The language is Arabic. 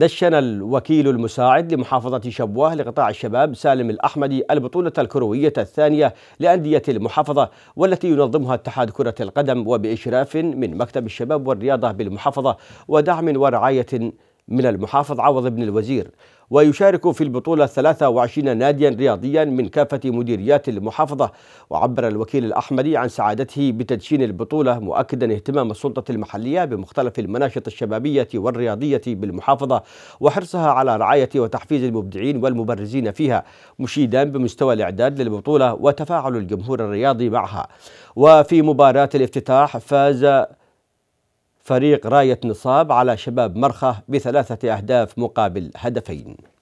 دشن الوكيل المساعد لمحافظة شبوه لقطاع الشباب سالم الأحمدي البطولة الكروية الثانية لأندية المحافظة والتي ينظمها اتحاد كرة القدم وبإشراف من مكتب الشباب والرياضة بالمحافظة ودعم ورعاية من المحافظ عوض بن الوزير ويشارك في البطولة 23 ناديا رياضيا من كافة مديريات المحافظة وعبر الوكيل الأحمدي عن سعادته بتدشين البطولة مؤكدا اهتمام السلطة المحلية بمختلف المناشط الشبابية والرياضية بالمحافظة وحرصها على رعاية وتحفيز المبدعين والمبرزين فيها مشيدا بمستوى الإعداد للبطولة وتفاعل الجمهور الرياضي معها وفي مباراة الافتتاح فاز فريق راية نصاب على شباب مرخة بثلاثة أهداف مقابل هدفين